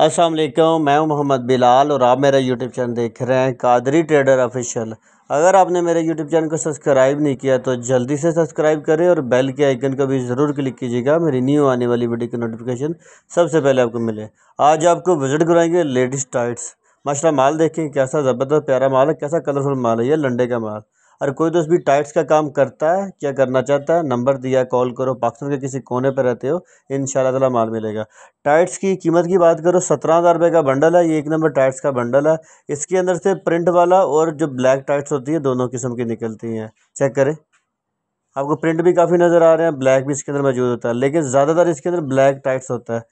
असल मैं मोहम्मद बिलाल और आप मेरा यूट्यूब चैनल देख रहे हैं कादरी ट्रेडर ऑफिशियल अगर आपने मेरे यूट्यूब चैनल को सब्सक्राइब नहीं किया तो जल्दी से सब्सक्राइब करें और बेल के आइकन को भी ज़रूर क्लिक कीजिएगा मेरी न्यू आने वाली वीडियो की नोटिफिकेशन सबसे पहले आपको मिले आज आपको विजिट कराएंगे लेडीज टाइट्स माशा माल देखें कैसा ज़बरदस्त प्यारा माल है कैसा कलरफुल माल है ये लंडे का माल और कोई दोस्त भी टाइट्स का काम करता है क्या करना चाहता है नंबर दिया कॉल करो पाकिस्तान के किसी कोने पर रहते हो इन शाला माल मिलेगा टाइट्स की कीमत की बात करो सत्रह हज़ार रुपये का बंडल है ये एक नंबर टाइट्स का बंडल है इसके अंदर से प्रिंट वाला और जो ब्लैक टाइट्स होती है दोनों किस्म की निकलती हैं चेक करें आपको प्रिंट भी काफ़ी नज़र आ रहे हैं ब्लैक भी इसके अंदर मौजूद होता है लेकिन ज़्यादातर इसके अंदर ब्लैक टाइट्स होता है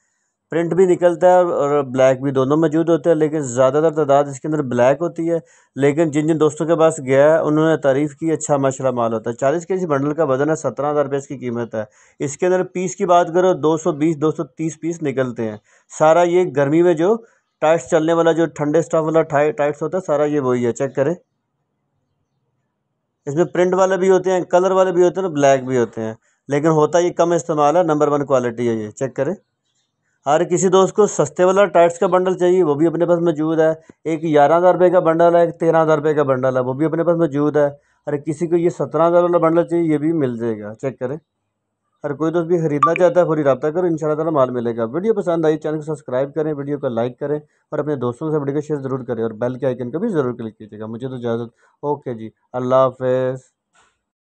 प्रिंट भी निकलता है और ब्लैक भी दोनों मौजूद होते हैं लेकिन ज़्यादातर तादाद इसके अंदर ब्लैक होती है लेकिन जिन जिन दोस्तों के पास गया है उन्होंने तारीफ़ की अच्छा माशाल्लाह माल होता है चालीस के जी बंडल का वजन है सत्रह हज़ार रुपये इसकी कीमत है इसके अंदर पीस की बात करो दो सौ बीस दो सौ तीस पीस निकलते हैं सारा ये गर्मी में जो टाइट्स चलने वाला जो ठंडे स्टाफ वाला टाइट्स होता है सारा ये वही है चेक करें इसमें प्रिंट वाले भी होते हैं कलर वाले भी होते हैं ब्लैक भी होते हैं लेकिन होता ये कम इस्तेमाल है नंबर वन क्वालिटी है ये चेक करें हर किसी दोस्त को सस्ते वाला टाइट्स का बंडल चाहिए वो भी अपने पास मौजूद है एक ग्यारह हज़ार रुपये का बंडल है एक तेरह हज़ार रुपये का बंडल है वो भी अपने पास मौजूद है हर किसी को ये सत्रह हज़ार वाला बंडल चाहिए ये भी मिल जाएगा चेक करें हर कोई दोस्त भी खरीदना चाहता है फौरी रब्ता करो इन ताला माल मिलेगा वीडियो पसंद आई चैनल को सब्सक्राइब करें वीडियो को लाइक करें और अपने दोस्तों से वीडियो को शेयर ज़रूर करें और बेल के आइकन को भी ज़रूर क्लिक कीजिएगा मुझे तो इजाज़त ओके जी अल्लाह हाफ